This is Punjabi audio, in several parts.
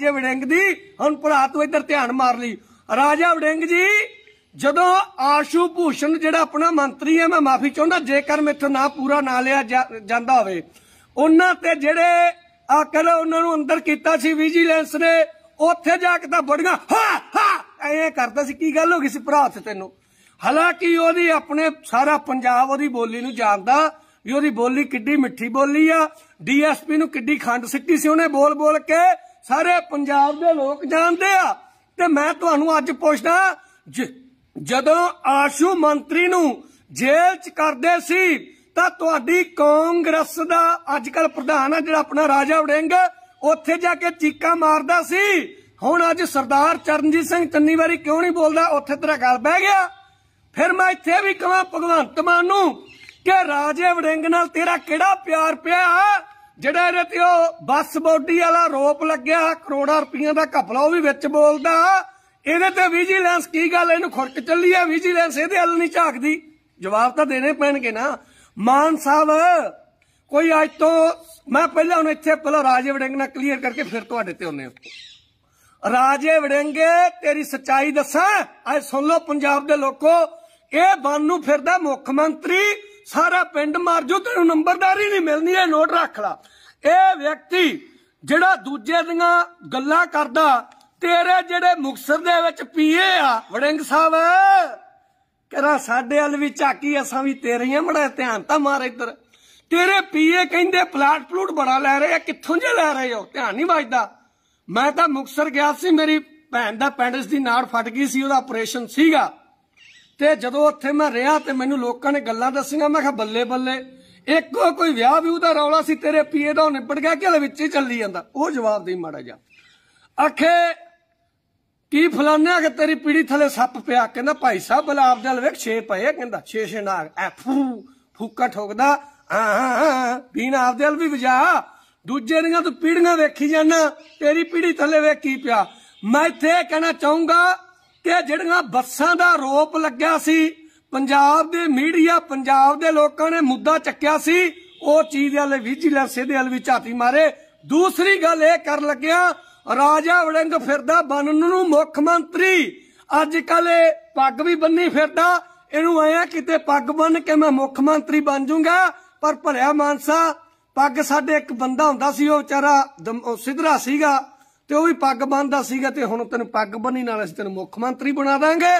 ਜੇ ਵੜਿੰਗ ਦੀ ਹੁਣ ਭਰਾ ਤੂੰ ਇੱਧਰ ਧਿਆਨ ਮਾਰ ਲਈ ਰਾਜਾ ਵੜਿੰਗ ਜੀ ਜਦੋਂ ਆਸ਼ੂ ਭੂਸ਼ਣ ਜਿਹੜਾ ਆਪਣਾ ਮੰਤਰੀ ਹੈ ਮੈਂ ਮਾਫੀ ਚਾਹੁੰਦਾ ਜੇਕਰ ਮੇਥੋਂ ਨਾ ਪੂਰਾ ਨਾ ਲਿਆ ਜਾਂਦਾ ਹੋਵੇ ਉਹਨਾਂ ਤੇ ਜਿਹੜੇ ਆ ਕਹਿੰਦਾ ਉਹਨਾਂ ਨੂੰ ਅੰਦਰ ਕੀਤਾ ਸੀ ਵਿਜੀਲੈਂਸ ਨੇ ਉੱਥੇ ਜਾ ਕੇ ਤਾਂ ਬੜੀਆਂ ਹਾ ਹਾ ਐਂ ਕਰਦਾ ਸੀ ਕੀ ਗੱਲ ਹੋ ਗਈ ਸੀ ਭਰਾ ਤੇ ਤੈਨੂੰ ਹਾਲਾਂਕਿ ਉਹਦੀ ਆਪਣੇ ਸਾਰਾ ਪੰਜਾਬ ਉਹਦੀ ਬੋਲੀ ਨੂੰ ਜਾਣਦਾ ਵੀ ਉਹਦੀ ਬੋਲੀ ਕਿੱਡੀ ਮਿੱਠੀ ਬੋਲੀ ਆ ਡੀਐਸਪੀ ਨੂੰ ਕਿੱਡੀ ਖੰਡ ਸਿੱਟੀ ਸੀ ਉਹਨੇ ਬੋਲ ਬੋਲ ਕੇ ਸਾਰੇ ਪੰਜਾਬ ਦੇ ਲੋਕ ਜਾਣਦੇ ਆ ਤੇ ਮੈਂ ਤੁਹਾਨੂੰ ਅੱਜ ਪੁੱਛਦਾ ਜਦੋਂ ਆਸ਼ੂ ਮੰਤਰੀ ਨੂੰ ਜੇਲ੍ਹ 'ਚ ਕਰਦੇ ਸੀ ਤਾਂ ਤੁਹਾਡੀ ਕਾਂਗਰਸ ਦਾ ਅੱਜ ਕੱਲ ਪ੍ਰਧਾਨ ਆ ਜਿਹੜਾ ਆਪਣਾ ਰਾਜਾ ਵੜਿੰਗ ਉੱਥੇ ਜਾ ਕੇ ਚੀਕਾਂ ਮਾਰਦਾ ਸੀ ਹੁਣ ਅੱਜ ਸਰਦਾਰ ਚਰਨਜੀਤ ਸਿੰਘ ਚੰਨੀਵਾਰੀ ਕਿਉਂ ਨਹੀਂ ਬੋਲਦਾ ਉੱਥੇ ਤੇਰਾ ਗੱਲ ਬਹਿ ਗਿਆ ਫਿਰ ਮੈਂ ਇੱਥੇ ਵੀ ਕਹਾਂ ਭਗਵੰਤ ਮਾਨ ਨੂੰ ਕਿ ਰਾਜੇ ਵੜਿੰਗ ਨਾਲ ਤੇਰਾ ਕਿਹੜਾ ਪਿਆਰ ਪਿਆ ਜਿਹੜਾ ਇਹਦੇ ਤੇ ਉਹ ਬੱਸ ਬੋਡੀ ਵਾਲਾ ਰੋਪ ਲੱਗਿਆ ਕਰੋੜਾਂ ਰੁਪਈਆ ਦਾ ਘਪਲਾ ਉਹ ਵੀ ਵਿੱਚ ਬੋਲਦਾ ਇਹਦੇ ਤੇ ਵਿਜੀਲੈਂਸ ਕੀ ਗੱਲ ਇਹਨੂੰ ਖੁਰਕ ਚੱਲੀ ਆ ਵਿਜੀਲੈਂਸ ਇਹਦੇ ਹੱਲ ਨਹੀਂ ਝਾਕਦੀ ਜਵਾਬ ਤਾਂ ਦੇਣੇ ਪੈਣਗੇ ਨਾ ਮਾਨ ਸਾਹਿਬ ਕੋਈ ਅੱਜ ਤੋਂ ਮੈਂ ਪਹਿਲਾਂ ਹੁਣ ਇੱਥੇ ਪਹਿਲਾਂ ਰਾਜੇ ਵੜਿੰਗ ਨਾਲ ਕਲੀਅਰ ਕਰਕੇ ਫਿਰ ਤੁਹਾਡੇ ਤੇ ਆਉਨੇ ਹਾਂ ਰਾਜੇ ਵੜਿੰਗੇ ਤੇਰੀ ਸੱਚਾਈ ਦੱਸਾਂ ਆ ਸੁਣ ਲਓ ਪੰਜਾਬ ਦੇ ਲੋਕੋ ਇਹ ਬੰਨ ਨੂੰ ਫਿਰਦਾ ਮੁੱਖ ਮੰਤਰੀ ਸਾਰਾ ਪਿੰਡ ਮਾਰ ਜੋ ਤੈਨੂੰ ਨੰਬਰਦਾਰੀ ਨਹੀਂ ਮਿਲਣੀ ਇਹ ਨੋਟ ਰੱਖ ਲਾ ਇਹ ਵਿਅਕਤੀ ਜਿਹੜਾ ਦੂਜੇ ਦੀਆਂ ਗੱਲਾਂ ਕਰਦਾ ਤੇਰੇ ਜਿਹੜੇ ਮੁਕਸਰ ਦੇ ਵਿੱਚ ਪੀਏ ਆ ਵੜਿੰਗ ਸਾਹਿਬ ਕਹਿੰਦਾ ਸਾਡੇ ਅਲ ਵੀ ਝਾਕੀ ਅਸਾਂ ਵੀ ਤੇਰੀਆਂ ਮੜਾ ਧਿਆਨ ਤਾਂ ਮਾਰ ਇੱਧਰ ਤੇਰੇ ਪੀਏ ਕਹਿੰਦੇ ਪਲਾਟ ਪਲੂਟ ਬੜਾ ਲੈ ਰਹੇ ਆ ਕਿੱਥੋਂ ਜੇ ਲੈ ਰਹੇ ਹੋ ਧਿਆਨ ਨਹੀਂ ਵੱਜਦਾ ਮੈਂ ਤਾਂ ਮੁਕਸਰ ਗਿਆ ਸੀ ਮੇਰੀ ਭੈਣ ਦਾ ਪੈਂਡਸ ਦੀ ਨਾੜ ਫਟ ਗਈ ਸੀ ਉਹਦਾ ਆਪਰੇਸ਼ਨ ਸੀਗਾ ਤੇ ਜਦੋਂ ਉੱਥੇ ਮੈਂ ਰਿਹਾ ਤੇ ਮੈਨੂੰ ਲੋਕਾਂ ਨੇ ਗੱਲਾਂ ਦੱਸੀਆਂ ਮੈਂ ਕਿਹਾ ਬੱਲੇ ਬੱਲੇ ਇੱਕੋ ਕੋਈ ਵਿਆਹ ਵੀ ਉਹਦਾ ਰੌਲਾ ਸੀ ਤੇਰੇ ਪੀਏ ਦਾ ਉਹ ਨਿਬੜ ਗਿਆ ਕਿ ਵਿੱਚ ਹੀ ਚੱਲੀ ਜਾਂਦਾ ਉਹ ਜਵਾਬ ਦੇ ਮਾੜਾ ਜਾ ਅਖੇ ਕੀ ਫਲਾਨਿਆ ਕਿ ਤੇਰੀ ਪੀੜੀ ਥੱਲੇ ਸੱਪ ਪਿਆ ਕਹਿੰਦਾ ਭਾਈ ਸਾਹਿਬ ਬਲਾਬ ਦੇ ਲਵੇ ਛੇ ਪਏ ਕਹਿੰਦਾ ਛੇ ਛੇ ਨਾਗ ਐ ਫੂ ਫੂਕਾ ਠੋਕਦਾ ਆ ਬੀਨ ਆਪ ਦੇ ਵੀ ਵਜਾ ਦੂਜੇ ਦੀਆਂ ਤੂੰ ਪੀੜੀਆਂ ਵੇਖੀ ਜਾਣਾ ਤੇਰੀ ਪੀੜੀ ਥੱਲੇ ਵੇਖ ਕੀ ਪਿਆ ਮੈਂ ਇੱਥੇ ਕਹਿਣਾ ਚਾਹੂੰਗਾ ਕਿ ਜਿਹੜੀਆਂ ਬੱਸਾਂ ਦਾ ਰੋਪ ਲੱਗਿਆ ਸੀ ਪੰਜਾਬ ਦੇ ਮੀਡੀਆ ਪੰਜਾਬ ਦੇ ਲੋਕਾਂ ਨੇ ਮੁੱਦਾ ਚੱਕਿਆ ਸੀ ਉਹ ਚੀਜ਼ ਵਾਲੇ ਵਿਜੀਲੈਂਸ ਦੇ ਹਲ ਵਿੱਚ ਆਤੀ ਮਾਰੇ ਦੂਸਰੀ ਗੱਲ ਇਹ ਕਰਨ ਲੱਗਿਆ ਰਾਜਾ ਵੜਿੰਗ ਫਿਰਦਾ ਬਨਨ ਨੂੰ ਮੁੱਖ ਮੰਤਰੀ ਅੱਜ ਕੱਲ ਇਹ ਪੱਗ ਵੀ ਬੰਨੀ ਫਿਰਦਾ ਇਹਨੂੰ ਆਇਆ ਕਿਤੇ ਪੱਗ ਬੰਨ ਕੇ ਮੈਂ ਮੁੱਖ ਮੰਤਰੀ ਬਣ ਜਾਊਂਗਾ ਪਰ ਭਲਿਆ ਮਾਨਸਾ ਪੱਗ ਸਾਡੇ ਇੱਕ ਬੰਦਾ ਹੁੰਦਾ ਸੀ ਉਹ ਵਿਚਾਰਾ ਸਿਧਰਾ ਸੀਗਾ ਤੇ ਉਹ ਵੀ ਪੱਗ ਬੰਨਦਾ ਸੀਗਾ ਤੇ ਹੁਣ ਤੈਨੂੰ ਪੱਗ ਬੰਨੀ ਨਾਲ ਅਸੀਂ ਤੈਨੂੰ ਮੁੱਖ ਮੰਤਰੀ ਬਣਾ ਦਾਂਗੇ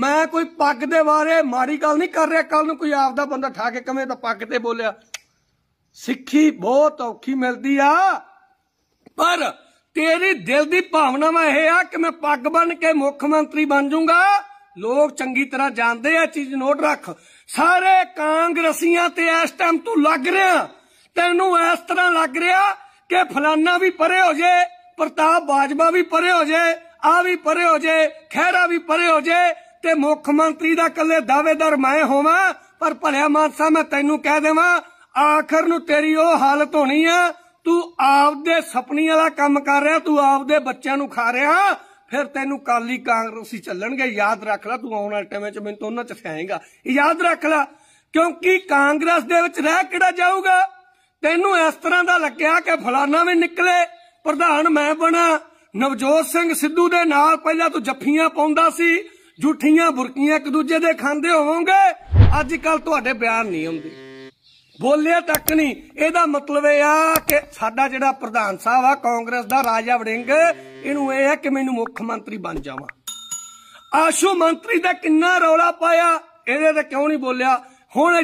ਮੈਂ ਕੋਈ ਪੱਗ ਦੇ ਬਾਰੇ ਮਾੜੀ ਗੱਲ ਨਹੀਂ ਕਰ ਰਿਹਾ ਕੱਲ ਨੂੰ ਕੋਈ ਆਪਦਾ ਬੰਦਾ ਠਾ ਕੇ ਕਵੇਂ ਤਾਂ ਪੱਗ ਤੇ ਬੋਲਿਆ ਸਿੱਖੀ ਬਹੁਤ ਔਖੀ ਮਿਲਦੀ ਆ ਪਰ ਤੇਰੀ ਦਿਲ ਦੀ ਮੈਂ ਇਹ ਆ ਕਿ ਮੈਂ ਪੱਗ ਬਣ ਕੇ ਮੁੱਖ ਮੰਤਰੀ ਬਣ ਜਾਊਂਗਾ ਲੋਕ ਚੰਗੀ ਤਰ੍ਹਾਂ ਜਾਣਦੇ ਆ ਚੀਜ਼ ਨੋਟ ਰੱਖ ਸਾਰੇ ਕਾਂਗਰਸੀਆਂ ਤੇ ਇਸ ਟਾਈਮ ਤੂੰ ਲੱਗ ਰਿਹਾ ਤੈਨੂੰ ਇਸ ਤਰ੍ਹਾਂ ਲੱਗ ਰਿਹਾ ਕਿ ਫਲਾਨਾ ਵੀ ਪਰੇ ਹੋ ਜੇ ਪ੍ਰਤਾਪ ਬਾਜਵਾ ਵੀ ਪਰੇ ਹੋ ਜੇ ਆ ਵੀ ਪਰੇ ਹੋ ਜੇ ਖਹਿਰਾ ਵੀ ਪਰੇ ਹੋ ਜੇ ਤੇ ਮੁੱਖ ਮੰਤਰੀ ਦਾ ਕੱਲੇ ਦਾਵੇਦਾਰ ਮੈਂ ਹੋਵਾਂ ਪਰ ਭਲਿਆ ਮਾਨਸਾ ਮੈਂ ਤੈਨੂੰ ਕਹਿ ਦੇਵਾਂ ਆਖਰ ਨੂੰ ਤੇਰੀ ਉਹ ਹਾਲਤ ਹੋਣੀ ਆ ਤੂੰ ਆਪਦੇ ਸੁਪਨੀ ਵਾਲਾ ਕੰਮ ਕਰ ਰਿਹਾ ਤੂੰ ਆਪਦੇ ਬੱਚਿਆਂ ਨੂੰ ਖਾ ਰਿਹਾ ਫਿਰ ਤੈਨੂੰ ਕਾਲੀ ਕਾਂਗਰਸੀ ਚੱਲਣਗੇ ਯਾਦ ਰੱਖ ਲੈ ਤੂੰ ਆਉਣ ਵਾਲੇ ਟਾਈਮ ਵਿੱਚ ਮੈਨੂੰ ਤਾਂ ਉਹਨਾਂ 'ਚ ਫਸਾਏਗਾ ਯਾਦ ਰੱਖ ਲੈ ਕਿਉਂਕਿ ਕਾਂਗਰਸ ਦੇ ਵਿੱਚ ਰਹਿ ਕਿਹੜਾ ਜਾਊਗਾ ਤੈਨੂੰ ਇਸ ਤਰ੍ਹਾਂ ਦਾ ਲੱਗਿਆ ਕਿ ਫਲਾਣਾ ਵੀ ਨਿਕਲੇ ਪ੍ਰਧਾਨ ਮੈਂ ਬਣਾ ਨਵਜੋਤ ਸਿੰਘ ਸਿੱਧੂ ਦੇ ਨਾਲ ਪਹਿਲਾਂ ਤੂੰ ਜੱਫੀਆਂ ਪਾਉਂਦਾ ਸੀ ਝੂਠੀਆਂ ਬੁਰਕੀਆਂ ਇੱਕ ਦੂਜੇ ਦੇ ਖਾਂਦੇ ਹੋਵੋਗੇ ਅੱਜ ਕੱਲ ਤੁਹਾਡੇ ਬਿਆਨ ਨਹੀਂ ਹੁੰਦੇ ਬੋਲਿਆ ਤੱਕ ਨਹੀਂ ਇਹਦਾ ਮਤਲਬ ਇਹ ਆ ਕਿ ਸਾਡਾ ਜਿਹੜਾ ਪ੍ਰਧਾਨ ਸਾਹਿਬ ਆ ਕਾਂਗਰਸ ਦਾ ਰਾਜਾ ਵੜਿੰਗ ਇਹਨੂੰ ਇਹ ਆ ਕਿ ਮੈਨੂੰ ਮੁੱਖ ਮੰਤਰੀ ਬਣ ਜਾਵਾਂ ਆਸ਼ੂ ਮੰਤਰੀ ਦਾ ਕਿੰਨਾ ਰੌਲਾ ਪਾਇਆ ਇਹਦੇ ਤੇ ਕਿਉਂ ਨਹੀਂ ਬੋਲਿਆ ਹੁਣ